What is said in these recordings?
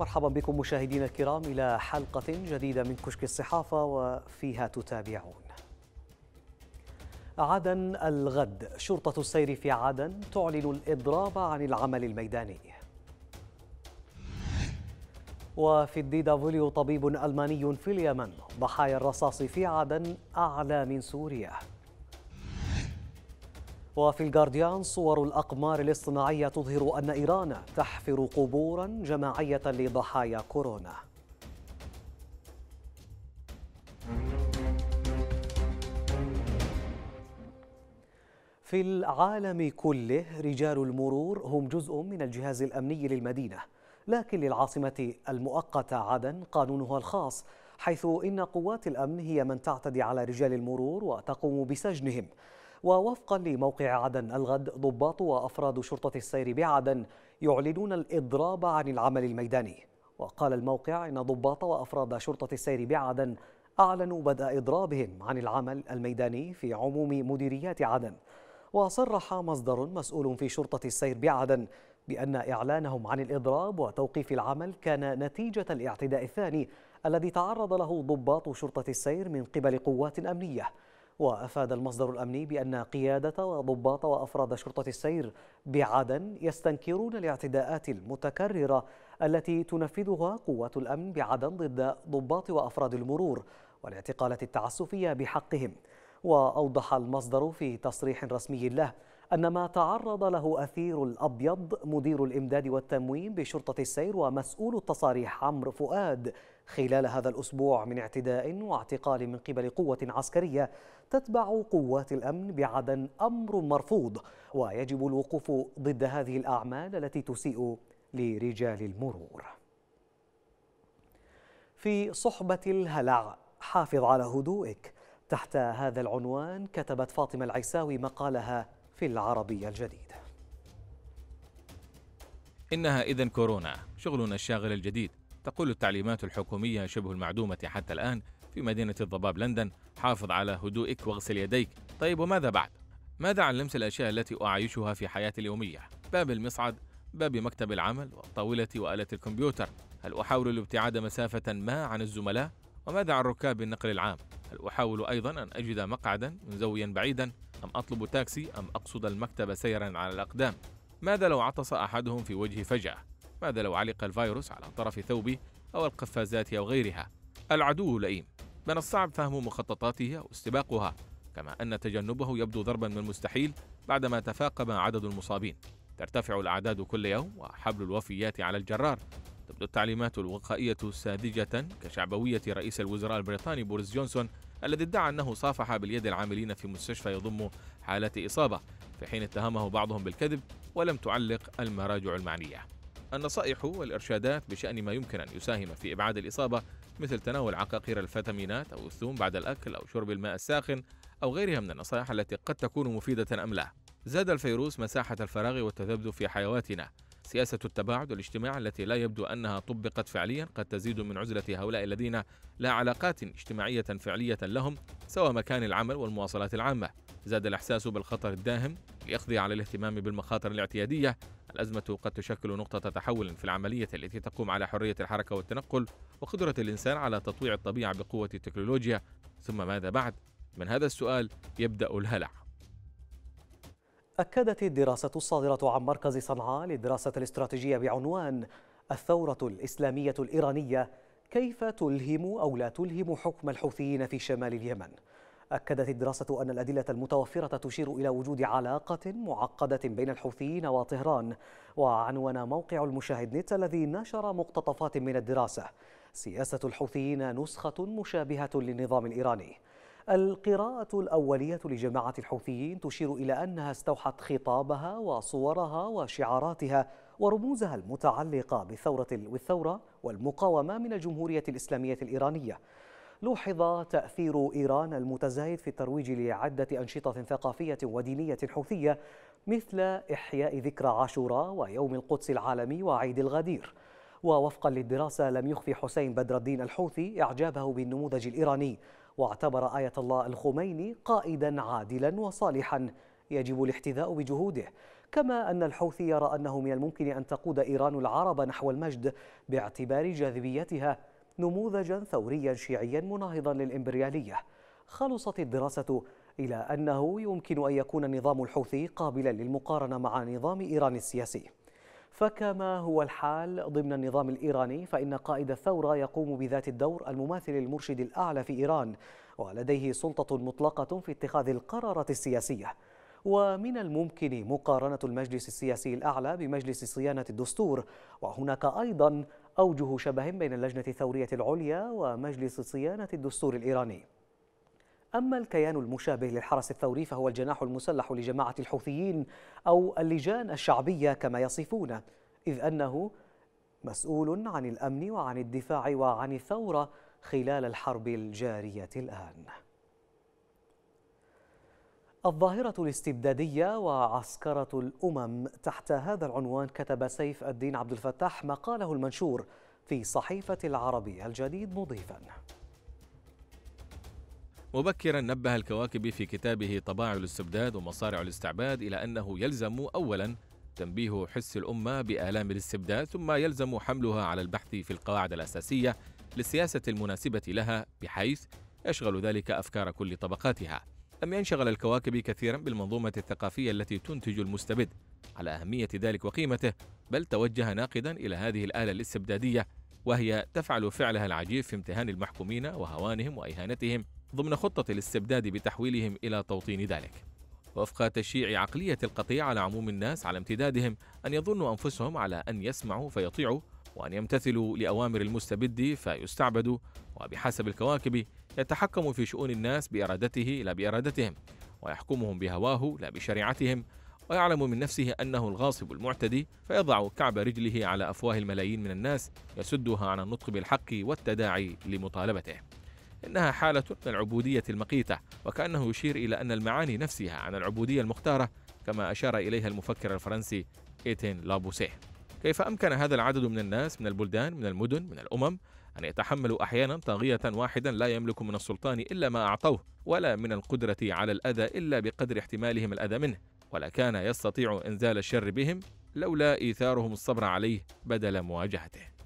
مرحبا بكم مشاهدينا الكرام إلى حلقة جديدة من كشك الصحافة وفيها تتابعون عدن الغد شرطة السير في عدن تعلن الإضراب عن العمل الميداني وفي الديدافوليو طبيب ألماني في اليمن ضحايا الرصاص في عدن أعلى من سوريا وفي الجارديان صور الأقمار الاصطناعية تظهر أن إيران تحفر قبورا جماعية لضحايا كورونا في العالم كله رجال المرور هم جزء من الجهاز الأمني للمدينة لكن للعاصمة المؤقتة عدن قانونها الخاص حيث إن قوات الأمن هي من تعتدي على رجال المرور وتقوم بسجنهم ووفقا لموقع عدن الغد ضباط وأفراد شرطة السير بعدن يعلنون الإضراب عن العمل الميداني وقال الموقع إن ضباط وأفراد شرطة السير بعدن أعلنوا بدء إضرابهم عن العمل الميداني في عموم مديريات عدن وصرح مصدر مسؤول في شرطة السير بعدن بأن إعلانهم عن الإضراب وتوقيف العمل كان نتيجة الاعتداء الثاني الذي تعرض له ضباط شرطة السير من قبل قوات أمنية وأفاد المصدر الأمني بأن قيادة وضباط وأفراد شرطة السير بعدن يستنكرون الاعتداءات المتكررة التي تنفذها قوات الأمن بعدن ضد ضباط وأفراد المرور والاعتقالات التعسفية بحقهم وأوضح المصدر في تصريح رسمي له أن ما تعرض له أثير الأبيض مدير الإمداد والتموين بشرطة السير ومسؤول التصاريح عمرو فؤاد خلال هذا الأسبوع من اعتداء واعتقال من قبل قوة عسكرية تتبع قوات الأمن بعدن أمر مرفوض ويجب الوقوف ضد هذه الأعمال التي تسيء لرجال المرور في صحبة الهلع حافظ على هدوئك تحت هذا العنوان كتبت فاطمة العيساوي مقالها في العربية الجديد إنها إذا كورونا شغلنا الشاغل الجديد تقول التعليمات الحكومية شبه المعدومة حتى الآن في مدينة الضباب لندن حافظ على هدوئك واغسل يديك طيب وماذا بعد؟ ماذا عن لمس الأشياء التي أعايشها في حياتي اليومية؟ باب المصعد باب مكتب العمل والطاولة وآلة الكمبيوتر هل أحاول الابتعاد مسافة ما عن الزملاء؟ وماذا عن ركاب النقل العام؟ هل أحاول أيضا أن أجد مقعدا منزويا بعيدا أم أطلب تاكسي أم أقصد المكتب سيرا على الأقدام؟ ماذا لو عطس أحدهم في وجهي فجأة؟ ماذا لو علق الفيروس على طرف ثوبي أو القفازات أو غيرها؟ العدو لئيم من الصعب فهم مخططاته أو استباقها كما أن تجنبه يبدو ضربا من المستحيل بعدما تفاقم عدد المصابين ترتفع الأعداد كل يوم وحبل الوفيات على الجرار تبدو التعليمات الوقائية ساذجة كشعبوية رئيس الوزراء البريطاني بوريس جونسون الذي ادعى أنه صافح باليد العاملين في مستشفى يضم حالة إصابة في حين اتهمه بعضهم بالكذب ولم تعلق المراجع المعنية النصائح والإرشادات بشأن ما يمكن أن يساهم في إبعاد الإصابة مثل تناول عقاقير الفيتامينات أو الثوم بعد الأكل أو شرب الماء الساخن أو غيرها من النصائح التي قد تكون مفيدة أم لا زاد الفيروس مساحة الفراغ والتذبذب في حيواتنا سياسة التباعد الاجتماعي التي لا يبدو أنها طبقت فعليا قد تزيد من عزلة هؤلاء الذين لا علاقات اجتماعية فعلية لهم سوى مكان العمل والمواصلات العامة زاد الإحساس بالخطر الداهم ليقضي على الاهتمام بالمخاطر الاعتيادية الأزمة قد تشكل نقطة تحول في العملية التي تقوم على حرية الحركة والتنقل وقدرة الإنسان على تطويع الطبيعة بقوة التكنولوجيا ثم ماذا بعد؟ من هذا السؤال يبدأ الهلع أكدت الدراسة الصادرة عن مركز صنعاء للدراسة الاستراتيجية بعنوان الثورة الإسلامية الإيرانية كيف تلهم أو لا تلهم حكم الحوثيين في شمال اليمن أكدت الدراسة أن الأدلة المتوفرة تشير إلى وجود علاقة معقدة بين الحوثيين وطهران وعنون موقع المشاهد نت الذي نشر مقتطفات من الدراسة سياسة الحوثيين نسخة مشابهة للنظام الإيراني القراءة الأولية لجماعة الحوثيين تشير إلى أنها استوحت خطابها وصورها وشعاراتها ورموزها المتعلقة بالثورة والثورة والمقاومة من الجمهورية الإسلامية الإيرانية لوحظ تأثير إيران المتزايد في الترويج لعدة أنشطة ثقافية ودينية حوثية مثل إحياء ذكرى عاشوراء ويوم القدس العالمي وعيد الغدير ووفقا للدراسة لم يخفي حسين بدر الدين الحوثي إعجابه بالنموذج الإيراني واعتبر آية الله الخميني قائدا عادلا وصالحا يجب الاحتذاء بجهوده كما أن الحوثي يرى أنه من الممكن أن تقود إيران العرب نحو المجد باعتبار جاذبيتها نموذجا ثوريا شيعيا مناهضا للإمبريالية خلصت الدراسة إلى أنه يمكن أن يكون نظام الحوثي قابلا للمقارنة مع نظام إيران السياسي فكما هو الحال ضمن النظام الإيراني فإن قائد الثورة يقوم بذات الدور المماثل المرشد الأعلى في إيران ولديه سلطة مطلقة في اتخاذ القرارات السياسية ومن الممكن مقارنة المجلس السياسي الأعلى بمجلس صيانة الدستور وهناك أيضا أوجه شبه بين اللجنة الثورية العليا ومجلس صيانة الدستور الإيراني أما الكيان المشابه للحرس الثوري فهو الجناح المسلح لجماعة الحوثيين أو اللجان الشعبية كما يصفونه إذ أنه مسؤول عن الأمن وعن الدفاع وعن الثورة خلال الحرب الجارية الآن الظاهرة الاستبدادية وعسكرة الأمم تحت هذا العنوان كتب سيف الدين عبد الفتاح مقاله المنشور في صحيفة العربية الجديد مضيفاً مبكرا نبه الكواكبي في كتابه طباع الاستبداد ومصارع الاستعباد إلى أنه يلزم أولا تنبيه حس الأمة بآلام الاستبداد ثم يلزم حملها على البحث في القواعد الأساسية للسياسة المناسبة لها بحيث يشغل ذلك أفكار كل طبقاتها لم ينشغل الكواكبي كثيرا بالمنظومة الثقافية التي تنتج المستبد على أهمية ذلك وقيمته بل توجه ناقدا إلى هذه الآلة الاستبدادية وهي تفعل فعلها العجيب في امتهان المحكومين وهوانهم وإهانتهم ضمن خطة الاستبداد بتحويلهم إلى توطين ذلك وفق تشييع عقلية القطيع على عموم الناس على امتدادهم أن يظنوا أنفسهم على أن يسمعوا فيطيعوا وأن يمتثلوا لأوامر المستبد فيستعبدوا وبحسب الكواكب يتحكم في شؤون الناس بإرادته لا بإرادتهم ويحكمهم بهواه لا بشريعتهم ويعلم من نفسه أنه الغاصب المعتدي فيضع كعب رجله على أفواه الملايين من الناس يسدها عن النطق بالحق والتداعي لمطالبته إنها حالة من العبودية المقيتة وكأنه يشير إلى أن المعاني نفسها عن العبودية المختارة كما أشار إليها المفكر الفرنسي إيتين لابوسيه كيف أمكن هذا العدد من الناس من البلدان من المدن من الأمم أن يتحملوا أحيانا طاغية واحدا لا يملك من السلطان إلا ما أعطوه ولا من القدرة على الأذى إلا بقدر احتمالهم الأذى منه ولا كان يستطيع إنزال الشر بهم لولا إيثارهم الصبر عليه بدل مواجهته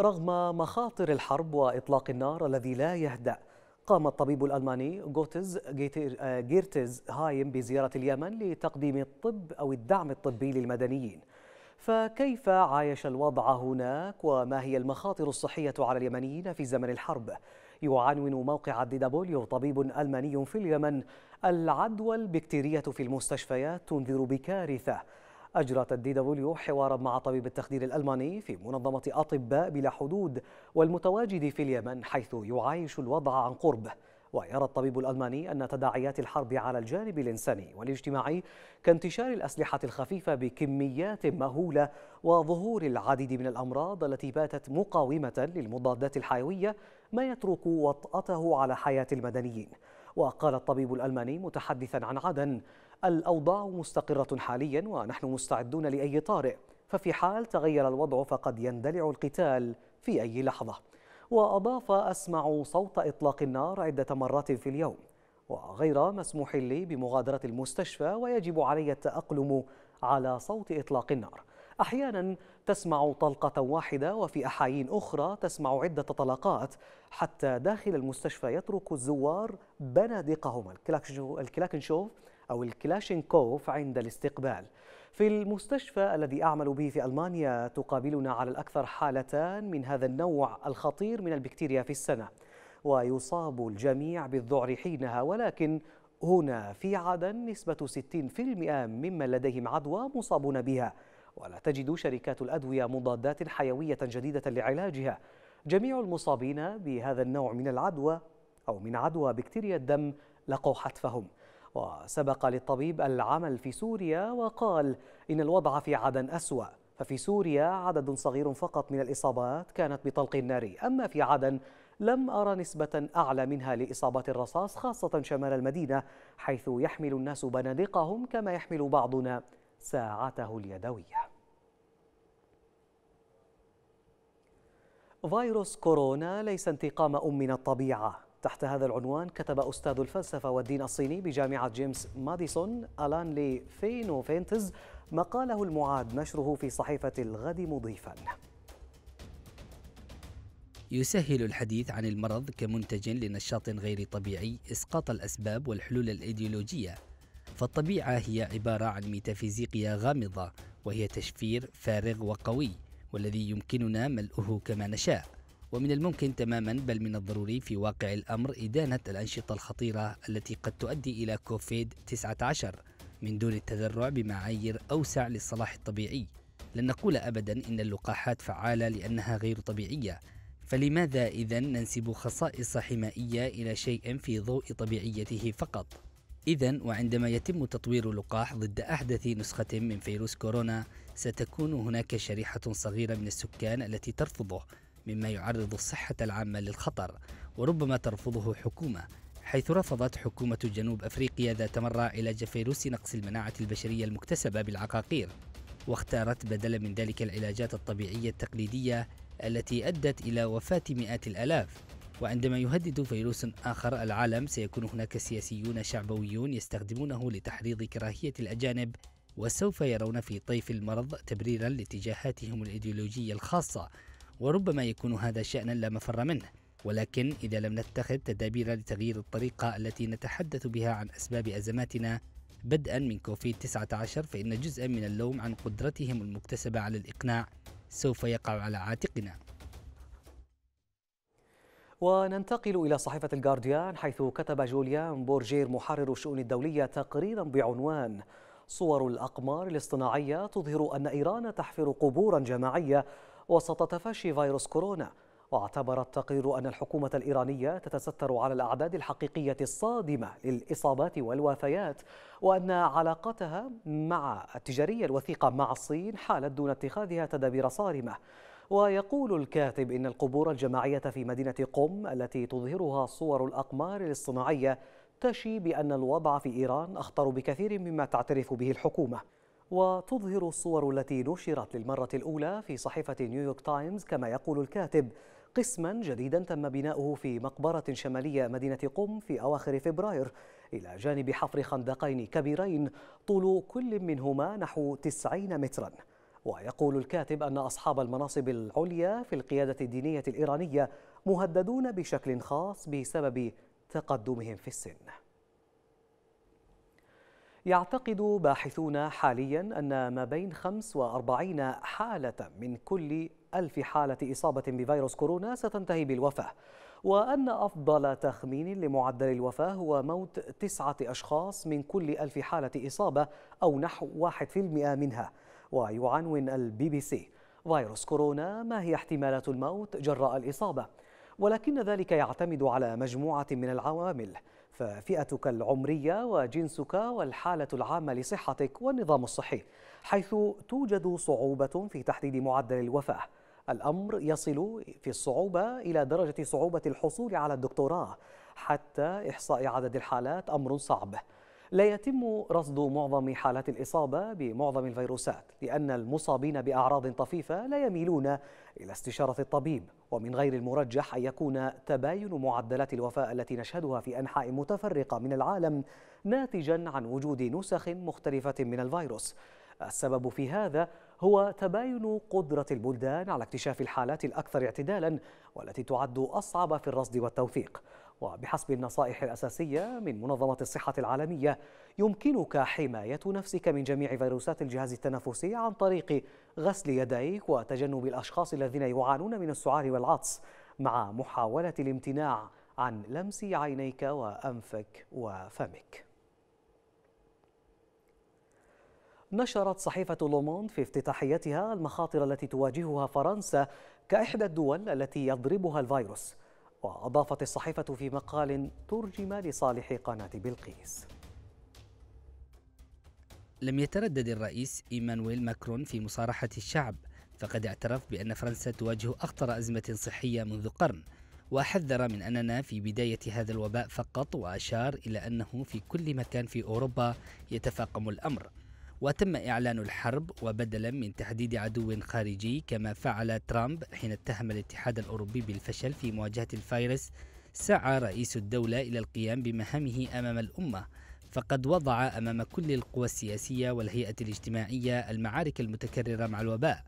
رغم مخاطر الحرب وإطلاق النار الذي لا يهدأ قام الطبيب الألماني جوتز جيرتز آه، هايم بزيارة اليمن لتقديم الطب أو الدعم الطبي للمدنيين فكيف عايش الوضع هناك وما هي المخاطر الصحية على اليمنيين في زمن الحرب؟ يعنون موقع الديدابوليو طبيب ألماني في اليمن العدوى البكتيرية في المستشفيات تنذر بكارثة أجرت الدي دبليو حوارا مع طبيب التخدير الألماني في منظمة أطباء بلا حدود والمتواجد في اليمن حيث يعايش الوضع عن قرب ويرى الطبيب الألماني أن تداعيات الحرب على الجانب الإنساني والاجتماعي كانتشار الأسلحة الخفيفة بكميات مهولة وظهور العديد من الأمراض التي باتت مقاومة للمضادات الحيوية ما يترك وطأته على حياة المدنيين وقال الطبيب الألماني متحدثا عن عدن الأوضاع مستقرة حاليا ونحن مستعدون لأي طارئ ففي حال تغير الوضع فقد يندلع القتال في أي لحظة وأضاف أسمع صوت إطلاق النار عدة مرات في اليوم وغير مسموح لي بمغادرة المستشفى ويجب علي التأقلم على صوت إطلاق النار أحيانا تسمع طلقة واحدة وفي أحايين أخرى تسمع عدة طلقات حتى داخل المستشفى يترك الزوار بنادقهم الكلاكنشوف أو الكلاشينكوف عند الاستقبال في المستشفى الذي أعمل به في ألمانيا تقابلنا على الأكثر حالتان من هذا النوع الخطير من البكتيريا في السنة ويصاب الجميع بالذعر حينها ولكن هنا في عدن نسبة 60% ممن لديهم عدوى مصابون بها ولا تجد شركات الأدوية مضادات حيوية جديدة لعلاجها جميع المصابين بهذا النوع من العدوى أو من عدوى بكتيريا الدم لقوا حتفهم وسبق للطبيب العمل في سوريا وقال إن الوضع في عدن أسوأ ففي سوريا عدد صغير فقط من الإصابات كانت بطلق ناري أما في عدن لم أرى نسبة أعلى منها لإصابات الرصاص خاصة شمال المدينة حيث يحمل الناس بنادقهم كما يحمل بعضنا ساعته اليدوية فيروس كورونا ليس انتقام أم من الطبيعة تحت هذا العنوان كتب أستاذ الفلسفة والدين الصيني بجامعة جيمس ماديسون ألان لي فينتز مقاله المعاد نشره في صحيفة الغد مضيفاً يسهل الحديث عن المرض كمنتج لنشاط غير طبيعي اسقاط الاسباب والحلول الايديولوجيه فالطبيعه هي عباره عن ميتافيزيقيا غامضه وهي تشفير فارغ وقوي والذي يمكننا ملؤه كما نشاء ومن الممكن تماما بل من الضروري في واقع الأمر إدانة الأنشطة الخطيرة التي قد تؤدي إلى كوفيد 19 من دون التذرع بمعايير أوسع للصلاح الطبيعي لن نقول أبدا إن اللقاحات فعالة لأنها غير طبيعية فلماذا إذا ننسب خصائص حمائية إلى شيء في ضوء طبيعيته فقط؟ إذا وعندما يتم تطوير لقاح ضد أحدث نسخة من فيروس كورونا ستكون هناك شريحة صغيرة من السكان التي ترفضه مما يعرض الصحة العامة للخطر وربما ترفضه حكومة حيث رفضت حكومة جنوب أفريقيا ذات مرة علاج فيروس نقص المناعة البشرية المكتسبة بالعقاقير واختارت بدلا من ذلك العلاجات الطبيعية التقليدية التي أدت إلى وفاة مئات الآلاف وعندما يهدد فيروس آخر العالم سيكون هناك سياسيون شعبويون يستخدمونه لتحريض كراهية الأجانب وسوف يرون في طيف المرض تبريرا لاتجاهاتهم الإيديولوجية الخاصة وربما يكون هذا شأنا لا مفر منه ولكن إذا لم نتخذ تدابير لتغيير الطريقة التي نتحدث بها عن أسباب أزماتنا بدءا من كوفيد 19 فإن جزءا من اللوم عن قدرتهم المكتسبة على الإقناع سوف يقع على عاتقنا وننتقل إلى صحيفة الجارديان حيث كتب جوليان بورجير محرر الشؤون الدولية تقريرا بعنوان صور الأقمار الاصطناعية تظهر أن إيران تحفر قبورا جماعية وسط تفشي فيروس كورونا واعتبر التقرير أن الحكومة الإيرانية تتستر على الأعداد الحقيقية الصادمة للإصابات والوفيات وأن علاقتها مع التجارية الوثيقة مع الصين حالت دون اتخاذها تدابير صارمة ويقول الكاتب إن القبور الجماعية في مدينة قم التي تظهرها صور الأقمار الصناعية تشي بأن الوضع في إيران أخطر بكثير مما تعترف به الحكومة وتظهر الصور التي نشرت للمرة الأولى في صحيفة نيويورك تايمز كما يقول الكاتب قسما جديدا تم بناؤه في مقبرة شمالية مدينة قم في أواخر فبراير إلى جانب حفر خندقين كبيرين طول كل منهما نحو 90 مترا ويقول الكاتب أن أصحاب المناصب العليا في القيادة الدينية الإيرانية مهددون بشكل خاص بسبب تقدمهم في السن يعتقد باحثون حاليا أن ما بين 45 حالة من كل ألف حالة إصابة بفيروس كورونا ستنتهي بالوفاة وأن أفضل تخمين لمعدل الوفاة هو موت تسعة أشخاص من كل ألف حالة إصابة أو نحو 1% منها ويعنون البي بي سي فيروس كورونا ما هي احتمالات الموت جراء الإصابة ولكن ذلك يعتمد على مجموعة من العوامل ففئتك العمرية وجنسك والحالة العامة لصحتك والنظام الصحي حيث توجد صعوبة في تحديد معدل الوفاة الأمر يصل في الصعوبة إلى درجة صعوبة الحصول على الدكتوراه حتى إحصاء عدد الحالات أمر صعب لا يتم رصد معظم حالات الإصابة بمعظم الفيروسات لأن المصابين بأعراض طفيفة لا يميلون إلى استشارة الطبيب ومن غير المرجح أن يكون تباين معدلات الوفاة التي نشهدها في أنحاء متفرقة من العالم ناتجا عن وجود نسخ مختلفة من الفيروس السبب في هذا هو تباين قدرة البلدان على اكتشاف الحالات الأكثر اعتدالا والتي تعد أصعب في الرصد والتوثيق وبحسب النصائح الأساسية من منظمة الصحة العالمية يمكنك حماية نفسك من جميع فيروسات الجهاز التنفسي عن طريق غسل يديك وتجنب الأشخاص الذين يعانون من السعار والعطس مع محاولة الامتناع عن لمس عينيك وأنفك وفمك نشرت صحيفة لوموند في افتتاحيتها المخاطر التي تواجهها فرنسا كإحدى الدول التي يضربها الفيروس وأضافت الصحيفة في مقال ترجم لصالح قناة بلقيس لم يتردد الرئيس إيمانويل ماكرون في مصارحة الشعب فقد اعترف بأن فرنسا تواجه أخطر أزمة صحية منذ قرن وحذر من أننا في بداية هذا الوباء فقط وأشار إلى أنه في كل مكان في أوروبا يتفاقم الأمر وتم إعلان الحرب وبدلا من تحديد عدو خارجي كما فعل ترامب حين اتهم الاتحاد الأوروبي بالفشل في مواجهة الفيروس سعى رئيس الدولة إلى القيام بمهامه أمام الأمة فقد وضع أمام كل القوى السياسية والهيئة الاجتماعية المعارك المتكررة مع الوباء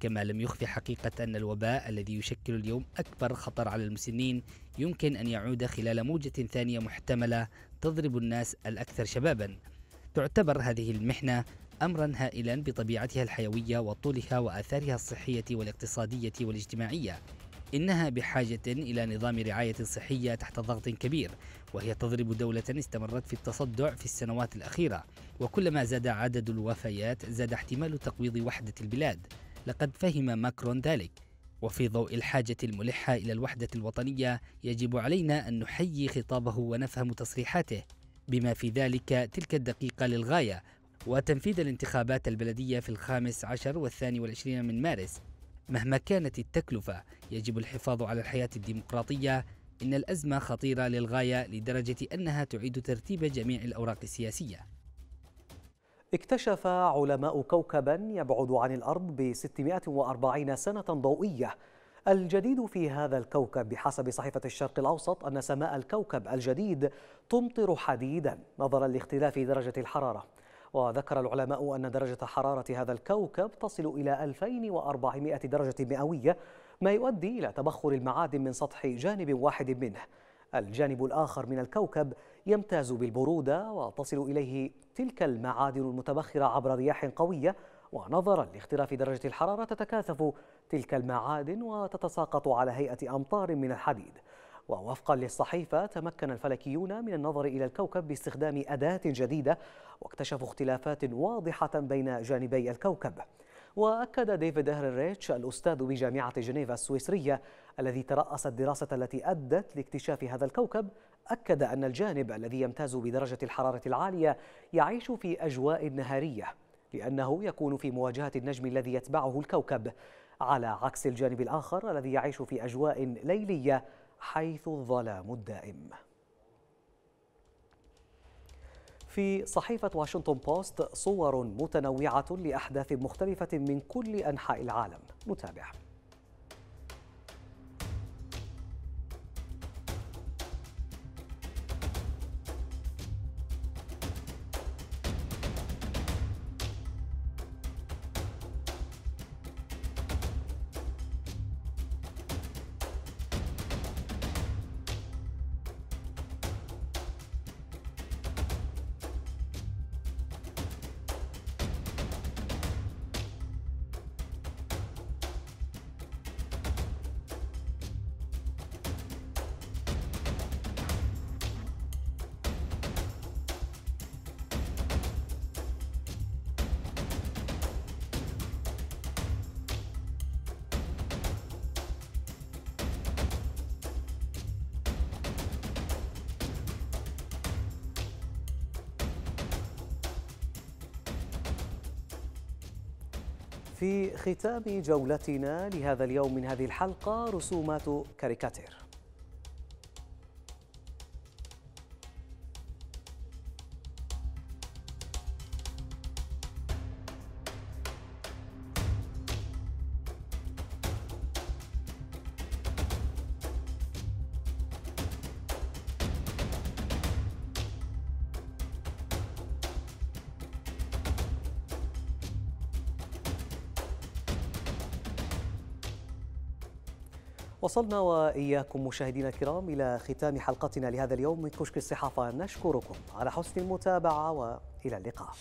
كما لم يخف حقيقة أن الوباء الذي يشكل اليوم أكبر خطر على المسنين يمكن أن يعود خلال موجة ثانية محتملة تضرب الناس الأكثر شبابا تعتبر هذه المحنة أمرا هائلا بطبيعتها الحيوية وطولها وآثارها الصحية والاقتصادية والاجتماعية إنها بحاجة إلى نظام رعاية صحية تحت ضغط كبير وهي تضرب دولة استمرت في التصدع في السنوات الأخيرة وكلما زاد عدد الوفيات زاد احتمال تقويض وحدة البلاد لقد فهم ماكرون ذلك وفي ضوء الحاجة الملحة إلى الوحدة الوطنية يجب علينا أن نحيي خطابه ونفهم تصريحاته بما في ذلك تلك الدقيقة للغاية وتنفيذ الانتخابات البلدية في الخامس عشر والثاني والعشرين من مارس مهما كانت التكلفة يجب الحفاظ على الحياة الديمقراطية إن الأزمة خطيرة للغاية لدرجة أنها تعيد ترتيب جميع الأوراق السياسية اكتشف علماء كوكبا يبعد عن الأرض ب 640 سنة ضوئية الجديد في هذا الكوكب بحسب صحيفة الشرق الأوسط أن سماء الكوكب الجديد تمطر حديدا نظرا لاختلاف درجة الحرارة وذكر العلماء أن درجة حرارة هذا الكوكب تصل إلى 2400 درجة مئوية ما يؤدي إلى تبخر المعادن من سطح جانب واحد منه الجانب الآخر من الكوكب يمتاز بالبرودة وتصل إليه تلك المعادن المتبخرة عبر رياح قوية ونظرا لاختلاف درجة الحرارة تتكاثف تلك المعادن وتتساقط على هيئة أمطار من الحديد ووفقا للصحيفة تمكن الفلكيون من النظر إلى الكوكب باستخدام أداة جديدة واكتشفوا اختلافات واضحة بين جانبي الكوكب وأكد ديفيد هيرريتش الأستاذ بجامعة جنيف السويسرية الذي ترأس الدراسة التي أدت لاكتشاف هذا الكوكب أكد أن الجانب الذي يمتاز بدرجة الحرارة العالية يعيش في أجواء نهارية لأنه يكون في مواجهة النجم الذي يتبعه الكوكب على عكس الجانب الآخر الذي يعيش في أجواء ليلية حيث الظلام الدائم في صحيفة واشنطن بوست صور متنوعة لأحداث مختلفة من كل أنحاء العالم نتابع في ختام جولتنا لهذا اليوم من هذه الحلقة رسومات كاريكاتير وصلنا وإياكم مشاهدينا الكرام إلى ختام حلقتنا لهذا اليوم من كشك الصحافة نشكركم على حسن المتابعة وإلى اللقاء